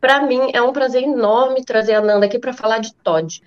Para mim é um prazer enorme trazer a Nanda aqui para falar de Todd.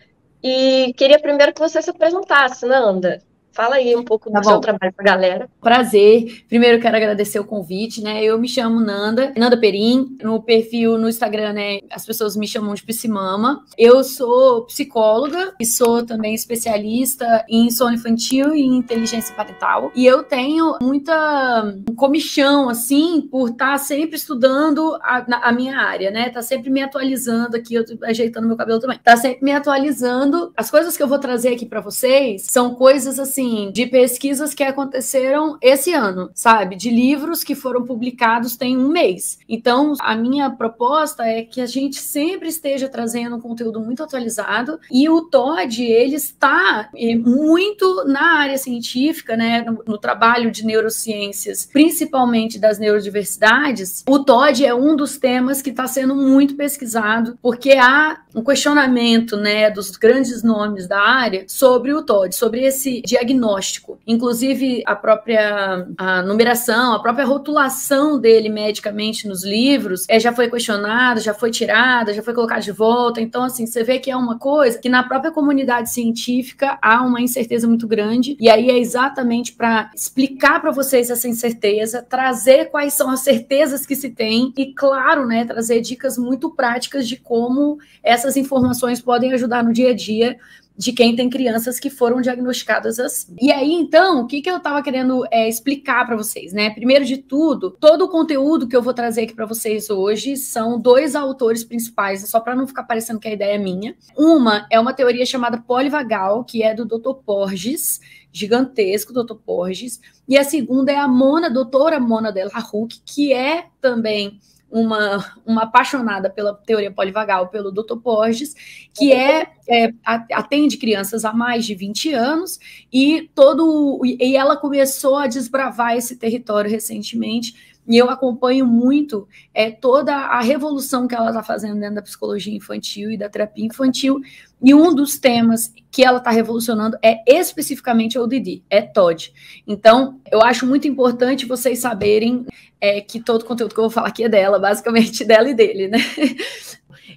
E queria primeiro que você se apresentasse, Nanda. Fala aí um pouco tá do bom. seu trabalho para galera. Prazer. Primeiro quero agradecer o convite, né? Eu me chamo Nanda, Nanda Perim. No perfil no Instagram, né, as pessoas me chamam de Psimama. Eu sou psicóloga e sou também especialista em sono infantil e inteligência parental. E eu tenho muita comichão assim por estar tá sempre estudando a, a, minha área, né? Tá sempre me atualizando aqui, eu tô ajeitando meu cabelo também. Tá sempre me atualizando. As coisas que eu vou trazer aqui para vocês são coisas assim assim, de pesquisas que aconteceram esse ano, sabe? De livros que foram publicados tem um mês. Então, a minha proposta é que a gente sempre esteja trazendo um conteúdo muito atualizado e o Todd, ele está eh, muito na área científica, né? No, no trabalho de neurociências, principalmente das neurodiversidades. O Todd é um dos temas que está sendo muito pesquisado, porque há um questionamento, né, dos grandes nomes da área sobre o Todd, sobre esse diagnóstico diagnóstico. Inclusive, a própria a numeração, a própria rotulação dele medicamente nos livros é, já foi questionada, já foi tirada, já foi colocada de volta. Então, assim, você vê que é uma coisa que na própria comunidade científica há uma incerteza muito grande. E aí é exatamente para explicar para vocês essa incerteza, trazer quais são as certezas que se tem e, claro, né, trazer dicas muito práticas de como essas informações podem ajudar no dia a dia de quem tem crianças que foram diagnosticadas assim. E aí, então, o que, que eu estava querendo é, explicar para vocês, né? Primeiro de tudo, todo o conteúdo que eu vou trazer aqui para vocês hoje são dois autores principais, só para não ficar parecendo que a ideia é minha. Uma é uma teoria chamada polivagal, que é do Dr. Porges, gigantesco, Dr. Porges, e a segunda é a Mona, doutora Mona Delahuc, que é também uma, uma apaixonada pela teoria polivagal, pelo Dr. Porges, que é, é atende crianças há mais de 20 anos e todo e ela começou a desbravar esse território recentemente e eu acompanho muito é, toda a revolução que ela está fazendo dentro da psicologia infantil e da terapia infantil. E um dos temas que ela está revolucionando é especificamente o didi é todd Então, eu acho muito importante vocês saberem é, que todo o conteúdo que eu vou falar aqui é dela, basicamente dela e dele, né?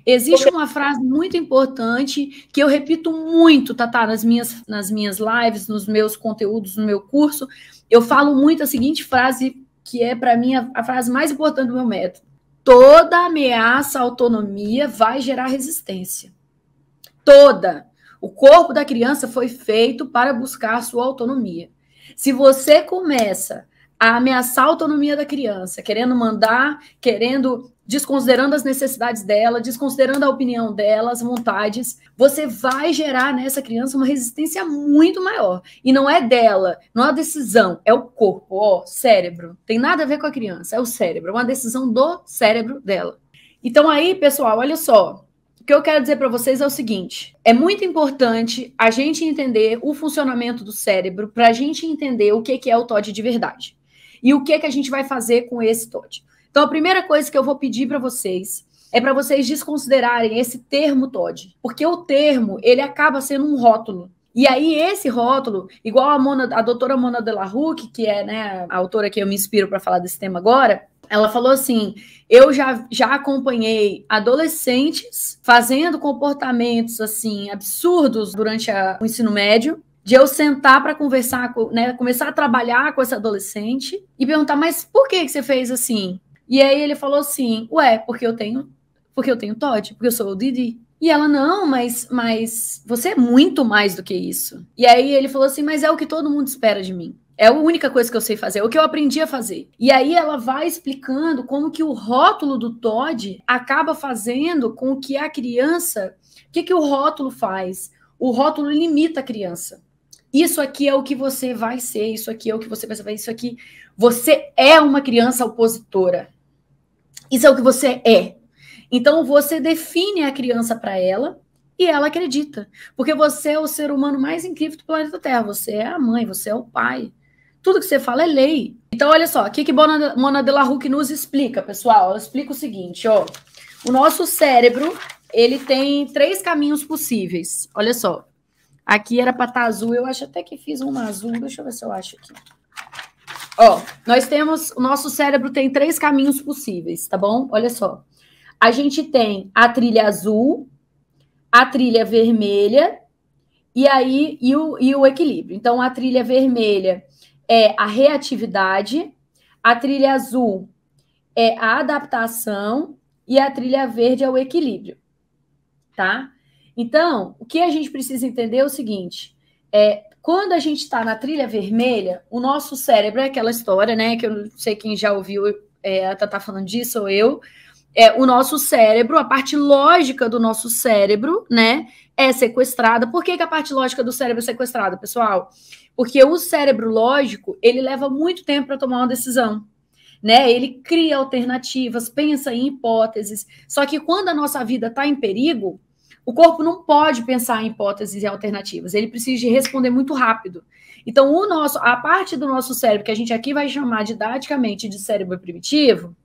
Existe uma frase muito importante que eu repito muito, Tatá, nas minhas, nas minhas lives, nos meus conteúdos, no meu curso. Eu falo muito a seguinte frase que é para mim a, a frase mais importante do meu método. Toda ameaça à autonomia vai gerar resistência. Toda. O corpo da criança foi feito para buscar sua autonomia. Se você começa a ameaçar a autonomia da criança, querendo mandar, querendo desconsiderando as necessidades dela, desconsiderando a opinião dela, as vontades, você vai gerar nessa criança uma resistência muito maior. E não é dela, não é a decisão, é o corpo, ó, cérebro. Tem nada a ver com a criança, é o cérebro, é uma decisão do cérebro dela. Então aí, pessoal, olha só, o que eu quero dizer para vocês é o seguinte: é muito importante a gente entender o funcionamento do cérebro para a gente entender o que, que é o TOD de verdade e o que, que a gente vai fazer com esse TOD. Então, a primeira coisa que eu vou pedir para vocês é para vocês desconsiderarem esse termo Todd, porque o termo ele acaba sendo um rótulo. E aí, esse rótulo, igual a, Mona, a doutora Mona de la Huck, que é né, a autora que eu me inspiro para falar desse tema agora, ela falou assim: eu já, já acompanhei adolescentes fazendo comportamentos assim absurdos durante a, o ensino médio, de eu sentar para conversar, né, começar a trabalhar com essa adolescente e perguntar, mas por que, que você fez assim? E aí ele falou assim: "Ué, porque eu tenho, porque eu tenho Todd, porque eu sou o Didi". E ela, não, mas, mas você é muito mais do que isso. E aí ele falou assim: mas é o que todo mundo espera de mim. É a única coisa que eu sei fazer, é o que eu aprendi a fazer. E aí ela vai explicando como que o rótulo do Todd acaba fazendo com que a criança. O que, que o rótulo faz? O rótulo limita a criança. Isso aqui é o que você vai ser, isso aqui é o que você vai ser, isso aqui. Você é uma criança opositora. Isso é o que você é. Então você define a criança para ela e ela acredita. Porque você é o ser humano mais incrível do planeta Terra. Você é a mãe, você é o pai. Tudo que você fala é lei. Então, olha só, o que, que Mona de la nos explica, pessoal? Ela explica o seguinte, ó. O nosso cérebro, ele tem três caminhos possíveis. Olha só. Aqui era para estar tá azul, eu acho até que fiz uma azul. Deixa eu ver se eu acho aqui. Ó, nós temos, o nosso cérebro tem três caminhos possíveis, tá bom? Olha só. A gente tem a trilha azul, a trilha vermelha e aí e o, e o equilíbrio. Então a trilha vermelha é a reatividade, a trilha azul é a adaptação e a trilha verde é o equilíbrio, tá? Então, o que a gente precisa entender é o seguinte: é, quando a gente está na trilha vermelha, o nosso cérebro é aquela história, né? Que eu não sei quem já ouviu é, a Tata falando disso, ou eu. É, o nosso cérebro, a parte lógica do nosso cérebro, né, é sequestrada. Por que, que a parte lógica do cérebro é sequestrada, pessoal? Porque o cérebro lógico, ele leva muito tempo para tomar uma decisão. Né? Ele cria alternativas, pensa em hipóteses. Só que quando a nossa vida está em perigo, o corpo não pode pensar em hipóteses e alternativas, ele precisa responder muito rápido. Então, o nosso, a parte do nosso cérebro, que a gente aqui vai chamar didaticamente de cérebro primitivo,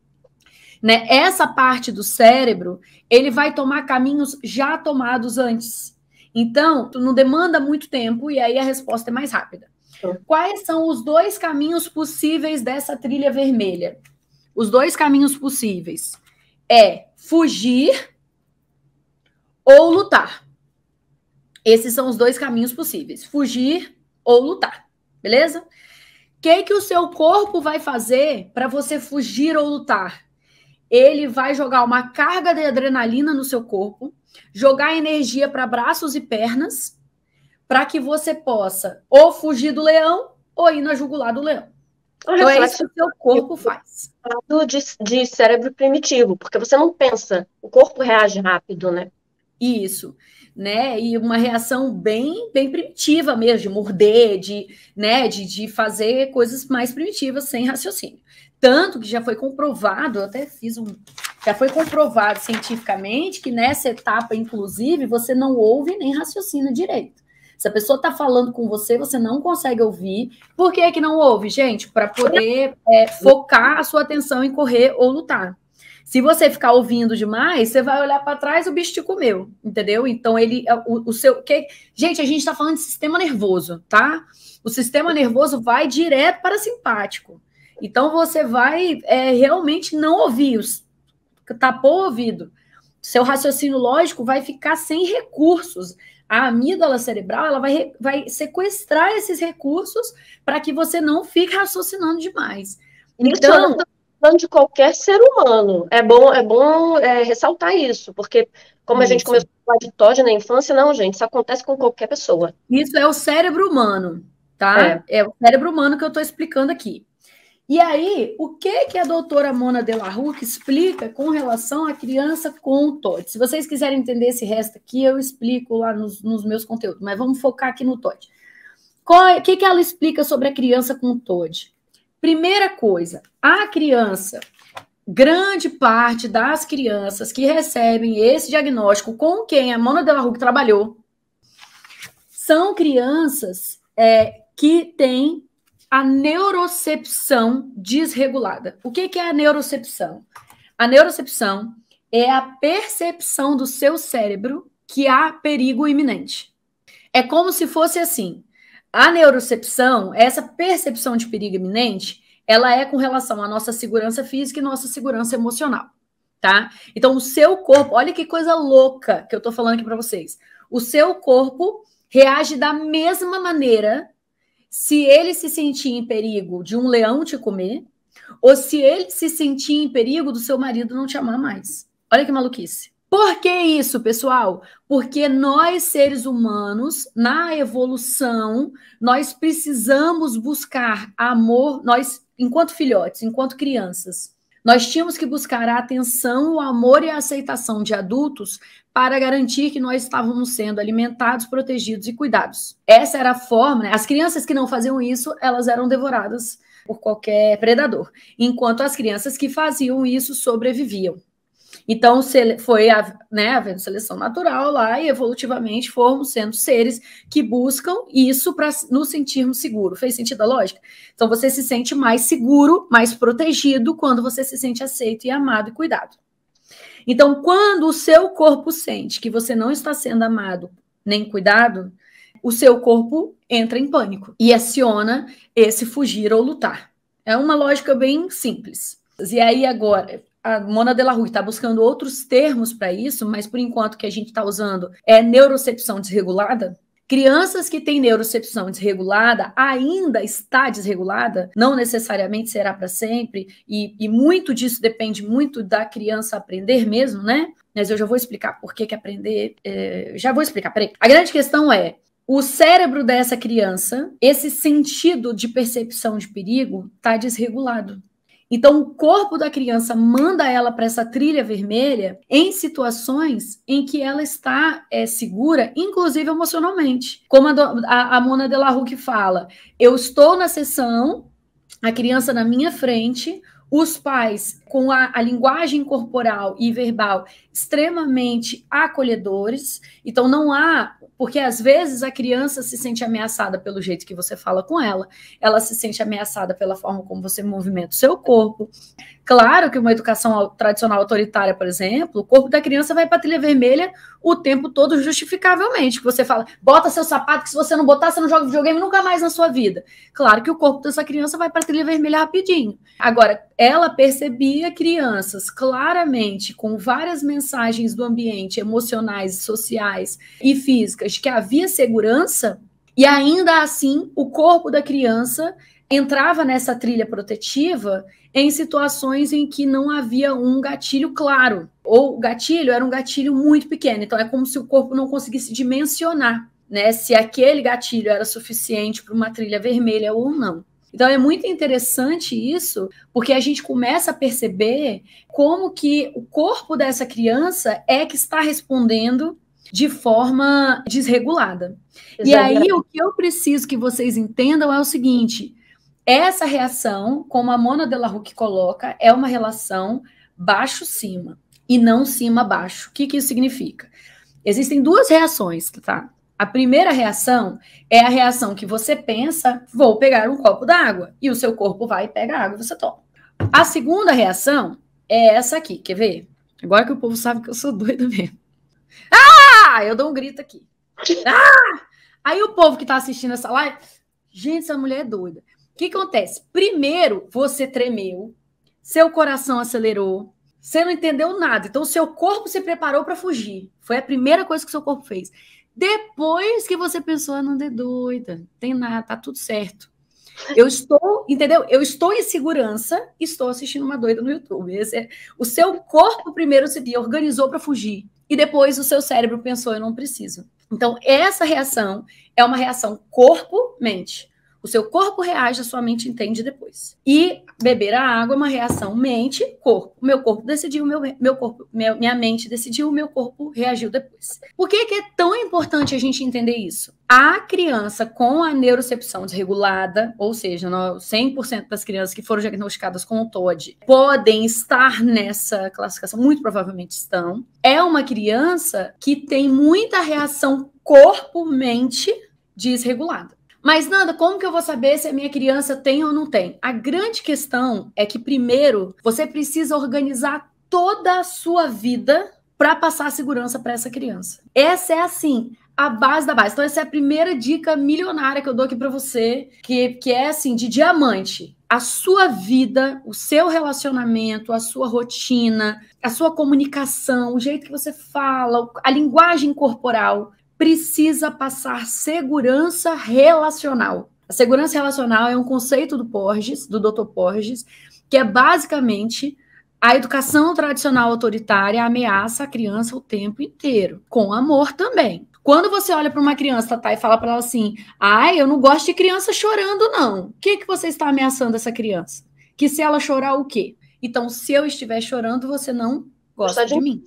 né? Essa parte do cérebro, ele vai tomar caminhos já tomados antes. Então, não demanda muito tempo e aí a resposta é mais rápida. Quais são os dois caminhos possíveis dessa trilha vermelha? Os dois caminhos possíveis é fugir ou lutar. Esses são os dois caminhos possíveis: fugir ou lutar, beleza? O que, que o seu corpo vai fazer para você fugir ou lutar? Ele vai jogar uma carga de adrenalina no seu corpo, jogar energia para braços e pernas, para que você possa ou fugir do leão ou ir na jugular do leão. Então, então é isso que o seu corpo faz. De, de cérebro primitivo, porque você não pensa, o corpo reage rápido, né? Isso, né? E uma reação bem, bem primitiva mesmo, de morder, de, né, de, de fazer coisas mais primitivas sem raciocínio. Tanto que já foi comprovado, eu até fiz um. Já foi comprovado cientificamente que nessa etapa, inclusive, você não ouve nem raciocina direito. Se a pessoa está falando com você, você não consegue ouvir. Por que, que não ouve, gente? Para poder é, focar a sua atenção em correr ou lutar. Se você ficar ouvindo demais, você vai olhar para trás o bicho te comeu, entendeu? Então ele é, o, o seu que gente, a gente está falando de sistema nervoso, tá? O sistema nervoso vai direto para simpático. Então você vai é, realmente não ouvir, os, tapou tá o ouvido. Seu raciocínio lógico vai ficar sem recursos. A amígdala cerebral ela vai, vai sequestrar esses recursos para que você não fique raciocinando demais. Então, então de qualquer ser humano. É bom, é bom é, ressaltar isso, porque como a gente começou a falar de TOD na infância, não, gente, isso acontece com qualquer pessoa. Isso é o cérebro humano, tá? É, é o cérebro humano que eu estou explicando aqui. E aí, o que que a doutora Mona de la Rue explica com relação à criança com TOD? Se vocês quiserem entender esse resto aqui, eu explico lá nos, nos meus conteúdos, mas vamos focar aqui no TOD. É, o que, que ela explica sobre a criança com TOD? Primeira coisa, a criança, grande parte das crianças que recebem esse diagnóstico com quem a Mona Dela Rugg trabalhou, são crianças é, que têm a neurocepção desregulada. O que, que é a neurocepção? A neurocepção é a percepção do seu cérebro que há perigo iminente. É como se fosse assim: a neurocepção, essa percepção de perigo iminente, ela é com relação à nossa segurança física e nossa segurança emocional, tá? Então, o seu corpo, olha que coisa louca que eu tô falando aqui para vocês. O seu corpo reage da mesma maneira se ele se sentir em perigo de um leão te comer ou se ele se sentir em perigo do seu marido não te amar mais. Olha que maluquice. Por que isso, pessoal? Porque nós, seres humanos, na evolução, nós precisamos buscar amor, nós, enquanto filhotes, enquanto crianças. Nós tínhamos que buscar a atenção, o amor e a aceitação de adultos para garantir que nós estávamos sendo alimentados, protegidos e cuidados. Essa era a forma. Né? As crianças que não faziam isso, elas eram devoradas por qualquer predador, enquanto as crianças que faziam isso sobreviviam. Então, foi né, havendo seleção natural lá e evolutivamente fomos sendo seres que buscam isso para nos sentirmos seguros. Fez sentido a lógica? Então, você se sente mais seguro, mais protegido quando você se sente aceito e amado e cuidado. Então, quando o seu corpo sente que você não está sendo amado nem cuidado, o seu corpo entra em pânico e aciona esse fugir ou lutar. É uma lógica bem simples. E aí, agora, a Mona de la Rui está buscando outros termos para isso, mas por enquanto que a gente está usando é neurocepção desregulada. Crianças que têm neurocepção desregulada ainda está desregulada, não necessariamente será para sempre, e, e, muito disso depende muito da criança aprender mesmo, né? Mas eu já vou explicar por que, que aprender. É, já vou explicar, peraí. A grande questão é: o cérebro dessa criança, esse sentido de percepção de perigo, está desregulado. Então, o corpo da criança manda ela para essa trilha vermelha em situações em que ela está é, segura, inclusive emocionalmente. Como a, a, a Mona Delarue fala, eu estou na sessão, a criança na minha frente, os pais com a, a, linguagem corporal e verbal extremamente acolhedores, então não há porque às vezes a criança se sente ameaçada pelo jeito que você fala com ela, ela se sente ameaçada pela forma como você movimenta o seu corpo. Claro que uma educação tradicional autoritária, por exemplo, o corpo da criança vai para a trilha vermelha o tempo todo justificavelmente. Que você fala, bota seu sapato, que se você não botar, você não joga videogame nunca mais na sua vida. Claro que o corpo dessa criança vai para a trilha vermelha rapidinho. Agora, ela percebia crianças claramente com várias mensagens do ambiente emocionais, sociais e físicas que havia segurança e ainda assim o corpo da criança entrava nessa trilha protetiva em situações em que não havia um gatilho claro, ou o gatilho era um gatilho muito pequeno, então é como se o corpo não conseguisse dimensionar, né, se aquele gatilho era suficiente para uma trilha vermelha ou não. Então é muito interessante isso, porque a gente começa a perceber como que o corpo dessa criança é que está respondendo de forma desregulada. E aí o que eu preciso que vocês entendam é o seguinte, essa reação, como a Mona Delarue coloca, é uma relação baixo-cima e não cima-baixo. O que, que isso significa? Existem duas reações, tá? A primeira reação é a reação que você pensa, vou pegar um copo d'água, e o seu corpo vai e pega a água e você toma. A segunda reação é essa aqui, quer ver? Agora que o povo sabe que eu sou doida mesmo. Ah! Eu dou um grito aqui. Ah! Aí o povo que tá assistindo essa live, gente, essa mulher é doida. O que acontece? Primeiro, você tremeu, seu coração acelerou, você não entendeu nada. Então, seu corpo se preparou para fugir. Foi a primeira coisa que seu corpo fez. Depois que você pensou, ah, não dê doida, tem nada, tá tudo certo. Eu estou, entendeu? Eu estou em segurança, estou assistindo uma doida no YouTube. É, o seu corpo primeiro se organizou para fugir e depois o seu cérebro pensou, eu não preciso. Então, essa reação é uma reação corpo-mente. O seu corpo reage, a sua mente entende depois. E beber a água é uma reação mente-corpo. Meu corpo decidiu, meu, meu corpo, meu, minha mente decidiu, meu corpo reagiu depois. Por que, que é tão importante a gente entender isso? A criança com a neurocepção desregulada, ou seja, 100% das crianças que foram diagnosticadas com o TOD podem estar nessa classificação, muito provavelmente estão. É uma criança que tem muita reação corpo-mente desregulada. Mas, Nanda, como que eu vou saber se a minha criança tem ou não tem? A grande questão é que, primeiro, você precisa organizar toda a sua vida para passar segurança para essa criança. Essa é assim. A base da base. Então, essa é a primeira dica milionária que eu dou aqui para você, que, que é assim, de diamante a sua vida, o seu relacionamento, a sua rotina, a sua comunicação, o jeito que você fala, a linguagem corporal, precisa passar segurança relacional. A segurança relacional é um conceito do Porges, do Dr. Porges, que é basicamente a educação tradicional autoritária ameaça a criança o tempo inteiro, com amor também. Quando você olha para uma criança tá, e fala para ela assim: ai, eu não gosto de criança chorando, não. O que, que você está ameaçando essa criança? Que se ela chorar, o quê? Então, se eu estiver chorando, você não gosta de, de mim.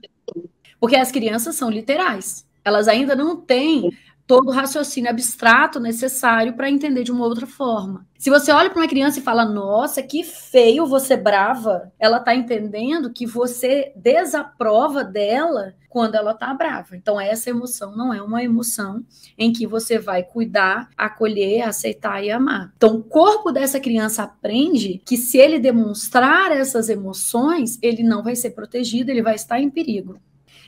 Porque as crianças são literais. Elas ainda não têm todo o raciocínio abstrato necessário para entender de uma outra forma. Se você olha para uma criança e fala, nossa, que feio você brava, ela está entendendo que você desaprova dela quando ela está brava. Então, essa emoção não é uma emoção em que você vai cuidar, acolher, aceitar e amar. Então, o corpo dessa criança aprende que se ele demonstrar essas emoções, ele não vai ser protegido, ele vai estar em perigo.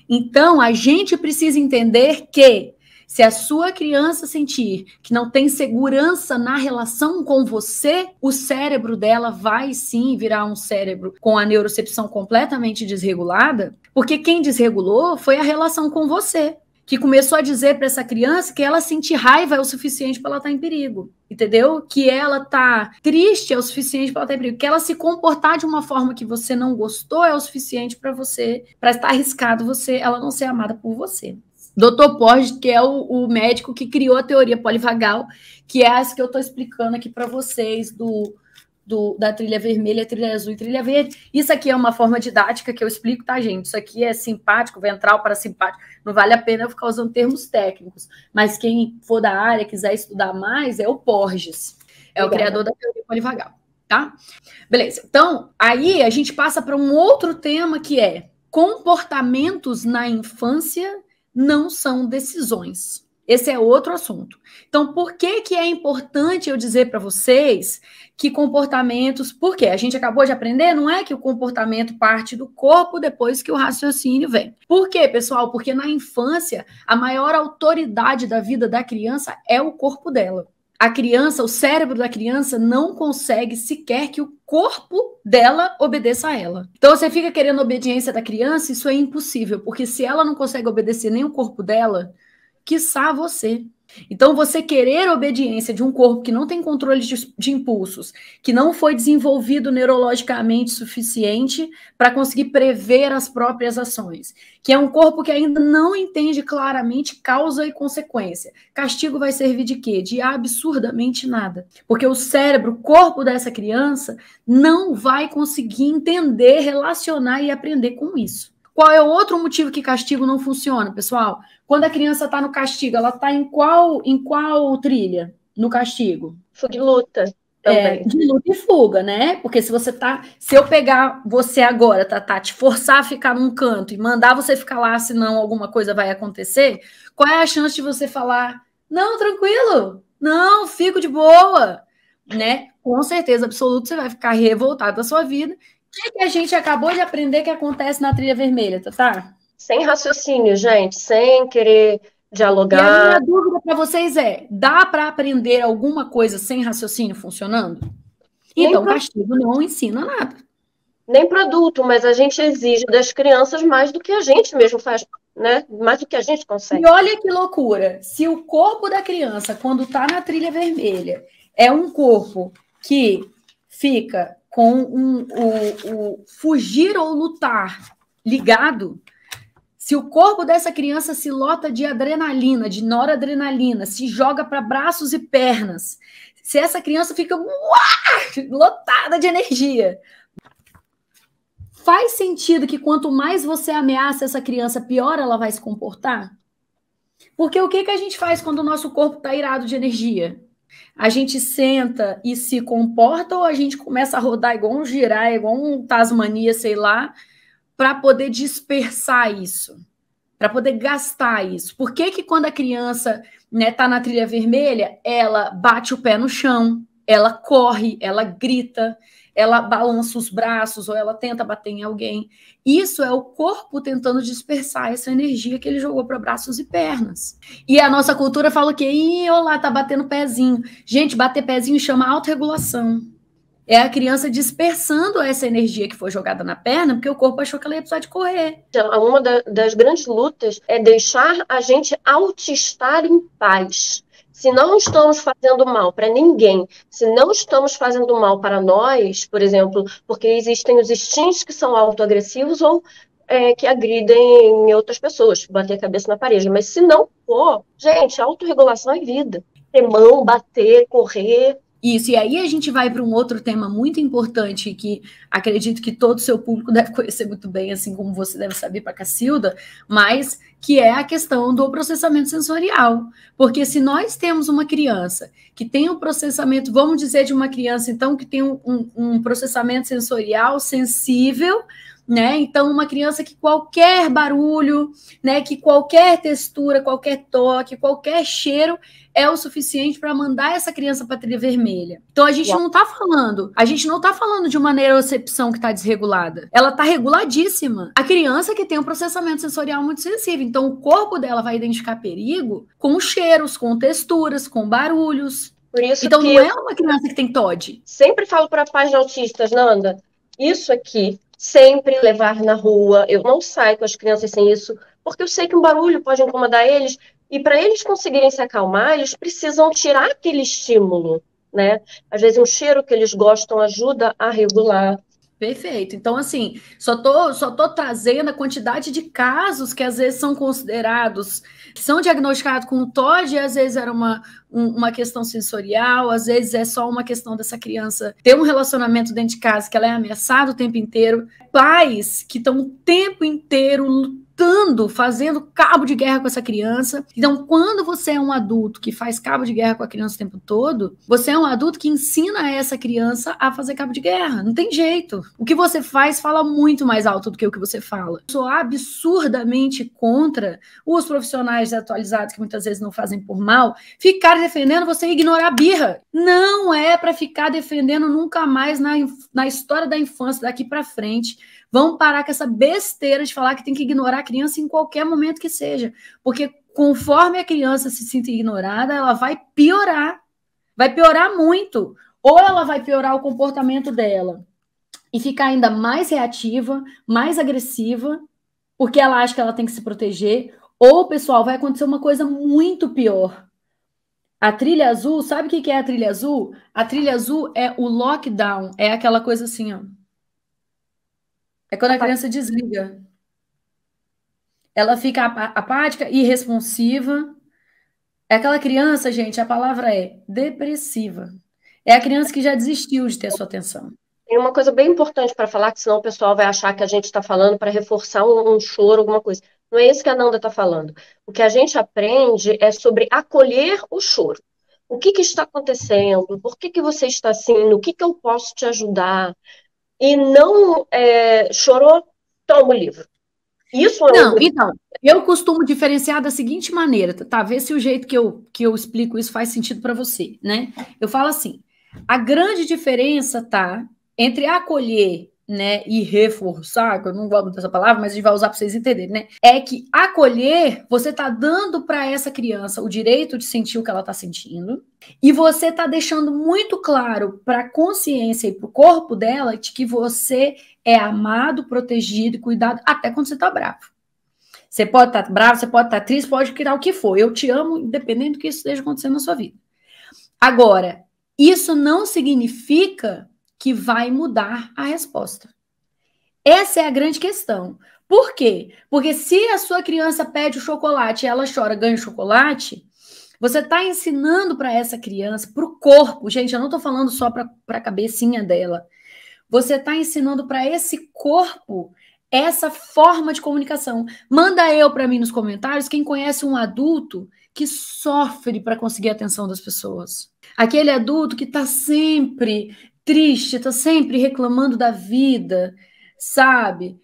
Então, a gente precisa entender que se a sua criança sentir que não tem segurança na relação com você, o cérebro dela vai sim virar um cérebro com a neurocepção completamente desregulada, porque quem desregulou foi a relação com você que começou a dizer para essa criança que ela sentir raiva é o suficiente para ela estar tá em perigo, entendeu? Que ela tá triste é o suficiente para ela estar tá em perigo, que ela se comportar de uma forma que você não gostou é o suficiente para você, para estar arriscado você, ela não ser amada por você. Dr. Porge, que é o, o, médico que criou a teoria polivagal, que é essa que eu estou explicando aqui para vocês do do, da trilha vermelha, trilha azul e trilha verde. Isso aqui é uma forma didática que eu explico, tá, gente? Isso aqui é simpático, ventral, para simpático. Não vale a pena eu ficar usando termos técnicos. Mas quem for da área, quiser estudar mais, é o Porges. É o criador da teoria polivagal, tá? Beleza. Então, aí a gente passa para um outro tema que é comportamentos na infância não são decisões. Esse é outro assunto. Então, por que, que é importante eu dizer para vocês que comportamentos. Porque a gente acabou de aprender, não é que o comportamento parte do corpo depois que o raciocínio vem. Por quê, pessoal? Porque na infância, a maior autoridade da vida da criança é o corpo dela. A criança, o cérebro da criança não consegue sequer que o corpo dela obedeça a ela. Então você fica querendo obediência da criança, isso é impossível, porque se ela não consegue obedecer nem o corpo dela, quiçá você. Então, você querer obediência de um corpo que não tem controle de, de impulsos, que não foi desenvolvido neurologicamente suficiente para conseguir prever as próprias ações, que é um corpo que ainda não entende claramente causa e consequência. Castigo vai servir de quê? De absurdamente nada. Porque o cérebro, o corpo dessa criança, não vai conseguir entender, relacionar e aprender com isso. Qual é o outro motivo que castigo não funciona, pessoal? Quando a criança está no castigo, ela está em qual, em qual trilha no castigo? De luta. É, de luta e fuga, né? Porque se você tá. Se eu pegar você agora, Tatá, te forçar a ficar num canto e mandar você ficar lá, senão alguma coisa vai acontecer, qual é a chance de você falar, não, tranquilo, não, fico de boa, né? Com certeza absoluta, você vai ficar revoltado da sua vida que, que a gente acabou de aprender que acontece na trilha vermelha, tá? tá? Sem raciocínio, gente, sem querer dialogar. E a minha dúvida para vocês é: dá para aprender alguma coisa sem raciocínio funcionando? Nem então, pro... castigo não ensina nada. Nem para adulto, mas a gente exige das crianças mais do que a gente mesmo faz, né? Mais do que a gente consegue. E olha que loucura! Se o corpo da criança, quando está na trilha vermelha, é um corpo que fica com um, o, o fugir ou lutar ligado, se o corpo dessa criança se lota de adrenalina, de noradrenalina, se joga para braços e pernas, se essa criança fica lotada de energia, faz sentido que quanto mais você ameaça essa criança, pior ela vai se comportar? Porque o que, que a gente faz quando o nosso corpo está irado de energia? A gente senta e se comporta ou a gente começa a rodar igual um girar, igual um Tasmania, sei lá, para poder dispersar isso, para poder gastar isso? Por que, que quando a criança está né, tá na trilha vermelha, ela bate o pé no chão, ela corre, ela grita, ela balança os braços ou ela tenta bater em alguém. Isso é o corpo tentando dispersar essa energia que ele jogou para braços e pernas. E a nossa cultura fala que, ih, olá, tá batendo pezinho. Gente, bater pezinho chama autorregulação. É a criança dispersando essa energia que foi jogada na perna, porque o corpo achou que ela ia precisar de correr. Então, é uma das grandes lutas é deixar a gente autistar em paz se não estamos fazendo mal para ninguém, se não estamos fazendo mal para nós, por exemplo, porque existem os instintos que são autoagressivos ou é, que agridem outras pessoas, bater a cabeça na parede. Mas se não for, gente, autorregulação é vida. Ter mão, bater, correr, isso, e aí a gente vai para um outro tema muito importante que acredito que todo o seu público deve conhecer muito bem, assim como você deve saber para Cacilda, mas que é a questão do processamento sensorial. Porque se nós temos uma criança que tem um processamento, vamos dizer de uma criança, então, que tem um, um, um processamento sensorial sensível, né? Então, uma criança que qualquer barulho, né, que qualquer textura, qualquer toque, qualquer cheiro é o suficiente para mandar essa criança para a trilha vermelha. Então a gente não está falando, a gente não está falando de uma neurocepção que está desregulada. Ela está reguladíssima. A criança que tem um processamento sensorial muito sensível, então o corpo dela vai identificar perigo com cheiros, com texturas, com barulhos. Por isso então não é uma criança que tem TOD. Sempre falo para pais de autistas, Nanda, isso aqui sempre levar na rua. Eu não saio com as crianças sem isso, porque eu sei que um barulho pode incomodar eles. E para eles conseguirem se acalmar, eles precisam tirar aquele estímulo, né? Às vezes um cheiro que eles gostam ajuda a regular. Perfeito. Então, assim, só tô, só tô trazendo a quantidade de casos que às vezes são considerados, são diagnosticados com TOD, e às vezes era uma, um, uma questão sensorial, às vezes é só uma questão dessa criança ter um relacionamento dentro de casa que ela é ameaçada o tempo inteiro. Pais que estão o tempo inteiro lutando, fazendo cabo de guerra com essa criança. Então, quando você é um adulto que faz cabo de guerra com a criança o tempo todo, você é um adulto que ensina essa criança a fazer cabo de guerra. Não tem jeito. O que você faz fala muito mais alto do que o que você fala. Eu sou absurdamente contra os profissionais atualizados que muitas vezes não fazem por mal ficar defendendo você ignorar a birra. Não é para ficar defendendo nunca mais na, na história da infância daqui para frente Vamos parar com essa besteira de falar que tem que ignorar a criança em qualquer momento que seja. Porque conforme a criança se sinta ignorada, ela vai piorar. Vai piorar muito. Ou ela vai piorar o comportamento dela e ficar ainda mais reativa, mais agressiva, porque ela acha que ela tem que se proteger. Ou, pessoal, vai acontecer uma coisa muito pior. A trilha azul, sabe o que é a trilha azul? A trilha azul é o lockdown, é aquela coisa assim, ó. É quando a criança desliga. Ela fica apática, irresponsiva. É aquela criança, gente, a palavra é depressiva. É a criança que já desistiu de ter sua atenção. Tem uma coisa bem importante para falar, que senão o pessoal vai achar que a gente está falando para reforçar um, um, choro, alguma coisa. Não é isso que a Nanda está falando. O que a gente aprende é sobre acolher o choro. O que, que está acontecendo? Por que, que você está assim? O que, que eu posso te ajudar? e não é, chorou, toma o livro. Isso é Não, um... então, eu costumo diferenciar da seguinte maneira, tá, tá? Vê se o jeito que eu, que eu explico isso faz sentido para você, né? Eu falo assim: a grande diferença tá entre acolher né, e reforçar, que eu não gosto dessa palavra, mas a gente vai usar para vocês entenderem, né? É que acolher, você tá dando para essa criança o direito de sentir o que ela tá sentindo, e você tá deixando muito claro para a consciência e para o corpo dela de que você é amado, protegido e cuidado até quando você tá bravo. Você pode estar tá bravo, você pode estar tá triste, pode criar o que for. Eu te amo, independente do que isso esteja acontecendo na sua vida. Agora, isso não significa que vai mudar a resposta. Essa é a grande questão. Por quê? Porque se a sua criança pede o chocolate e ela chora, ganha o chocolate, você está ensinando para essa criança, para o corpo, gente, eu não estou falando só para a cabecinha dela. Você está ensinando para esse corpo essa forma de comunicação. Manda eu para mim nos comentários quem conhece um adulto que sofre para conseguir a atenção das pessoas. Aquele adulto que está sempre triste, está sempre reclamando da vida, sabe?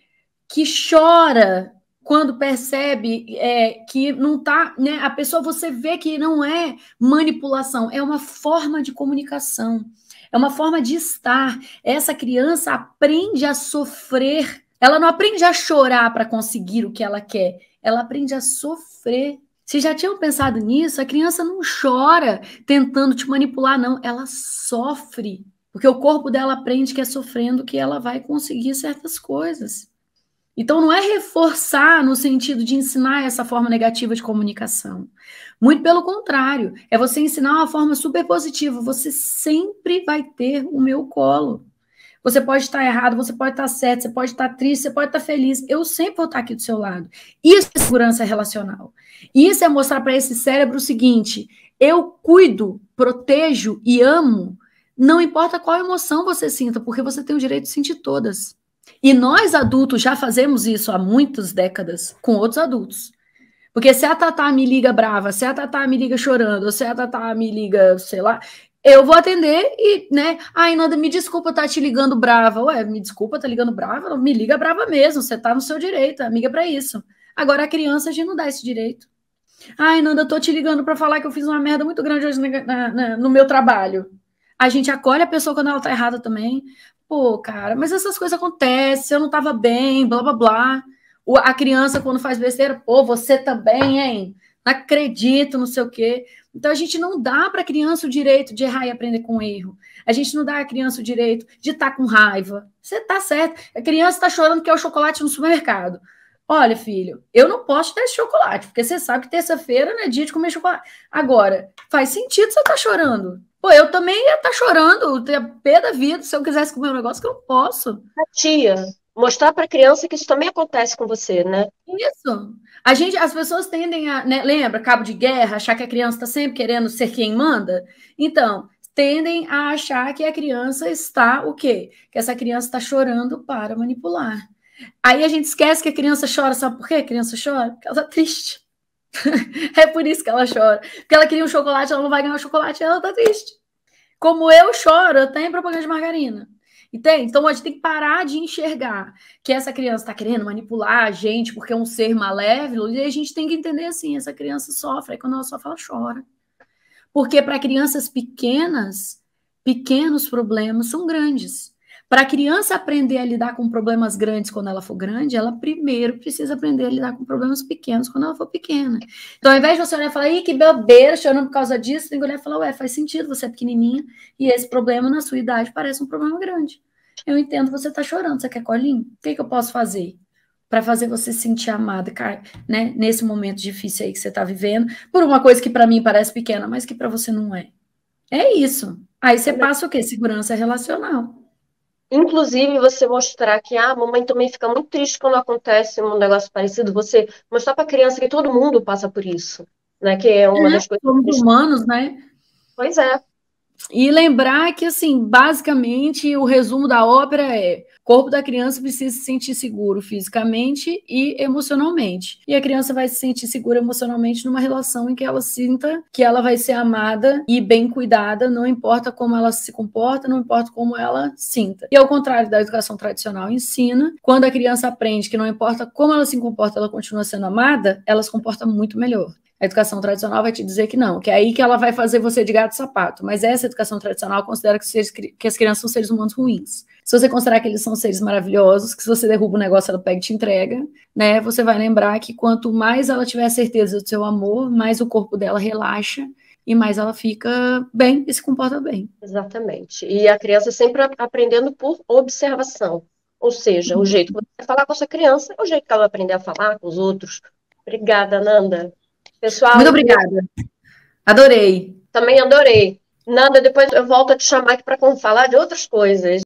Que chora quando percebe é, que não está, né? A pessoa você vê que não é manipulação, é uma forma de comunicação, é uma forma de estar. Essa criança aprende a sofrer. Ela não aprende a chorar para conseguir o que ela quer. Ela aprende a sofrer. Se já tinham pensado nisso, a criança não chora tentando te manipular, não. Ela sofre porque o corpo dela aprende que é sofrendo que ela vai conseguir certas coisas. Então, não é reforçar no sentido de ensinar essa forma negativa de comunicação. Muito pelo contrário, é você ensinar uma forma super positiva. Você sempre vai ter o meu colo. Você pode estar errado, você pode estar certo, você pode estar triste, você pode estar feliz. Eu sempre vou estar aqui do seu lado. Isso é segurança relacional. Isso é mostrar para esse cérebro o seguinte: eu cuido, protejo e amo não importa qual emoção você sinta, porque você tem o direito de sentir todas. E nós adultos já fazemos isso há muitas décadas com outros adultos. Porque se a Tatá me liga brava, se a Tatá me liga chorando, ou se a Tatá me liga, sei lá, eu vou atender e, né? Ai, Nanda, me desculpa tá te ligando brava. Ué, me desculpa, tá ligando brava? Me liga brava mesmo, você tá no seu direito, amiga para isso. Agora a criança a gente não dá esse direito. Ai, Nanda, tô te ligando para falar que eu fiz uma merda muito grande hoje na, na, no meu trabalho a gente acolhe a pessoa quando ela tá errada também. Pô, cara, mas essas coisas acontecem, eu não tava bem, blá blá blá. O, a criança, quando faz besteira, pô, você também, hein? Não acredito, não sei o quê. Então a gente não dá para a criança o direito de errar e aprender com erro. A gente não dá à criança o direito de estar tá com raiva. Você tá certo. A criança está chorando que é o chocolate no supermercado. Olha, filho, eu não posso dar esse chocolate, porque você sabe que terça-feira não é dia de comer chocolate. Agora, faz sentido você estar tá chorando. Pô, eu também ia estar tá chorando, ia pé da vida, se eu quisesse comer um negócio que eu não posso. Tia, mostrar para a criança que isso também acontece com você, né? Isso. A gente, as pessoas tendem a, né, lembra, cabo de guerra, achar que a criança está sempre querendo ser quem manda? Então, tendem a achar que a criança está o quê? Que essa criança está chorando para manipular. Aí a gente esquece que a criança chora, sabe por quê? A criança chora porque ela está triste. é por isso que ela chora. Porque ela queria um chocolate, ela não vai ganhar o um chocolate, ela tá triste. Como eu choro, eu tenho propaganda de margarina. Entende? Então a gente tem que parar de enxergar que essa criança está querendo manipular a gente porque é um ser malévolo, e a gente tem que entender assim: essa criança sofre, aí quando ela sofre, ela chora. Porque para crianças pequenas, pequenos problemas são grandes. Para a criança aprender a lidar com problemas grandes quando ela for grande, ela primeiro precisa aprender a lidar com problemas pequenos quando ela for pequena. Então, ao invés de você olhar e falar, ih, que bobeira, chorando por causa disso, tem que olhar e falar, ué, faz sentido, você é pequenininha e esse problema na sua idade parece um problema grande. Eu entendo, você está chorando, você quer colinho? O que, que eu posso fazer? para fazer você se sentir amada, cara, né? Nesse momento difícil aí que você está vivendo, por uma coisa que para mim parece pequena, mas que para você não é. É isso. Aí você passa o quê? Segurança relacional. Inclusive, você mostrar que ah, a mamãe também fica muito triste quando acontece um negócio parecido, você mostrar para a criança que todo mundo passa por isso, né? Que é uma é, das coisas. Somos humanos, né? Pois é. E lembrar que, assim, basicamente, o resumo da ópera é corpo da criança precisa se sentir seguro fisicamente e emocionalmente. E a criança vai se sentir segura emocionalmente numa relação em que ela sinta que ela vai ser amada e bem cuidada, não importa como ela se comporta, não importa como ela sinta. E ao contrário da educação tradicional ensina, quando a criança aprende que não importa como ela se comporta, ela continua sendo amada, ela se comporta muito melhor. A educação tradicional vai te dizer que não, que é aí que ela vai fazer você de gato sapato. Mas essa educação tradicional considera que, seres, que as crianças são seres humanos ruins. Se você considerar que eles são seres maravilhosos, que se você derruba o um negócio, ela pega e te entrega, né? Você vai lembrar que quanto mais ela tiver certeza do seu amor, mais o corpo dela relaxa e mais ela fica bem e se comporta bem. Exatamente. E a criança é sempre aprendendo por observação. Ou seja, o uhum. jeito que você vai falar com a sua criança é o jeito que ela vai aprender a falar com os outros. Obrigada, Nanda. Pessoal. Muito obrigada. Adorei. Também adorei. Nada, depois eu volto a te chamar aqui para falar de outras coisas.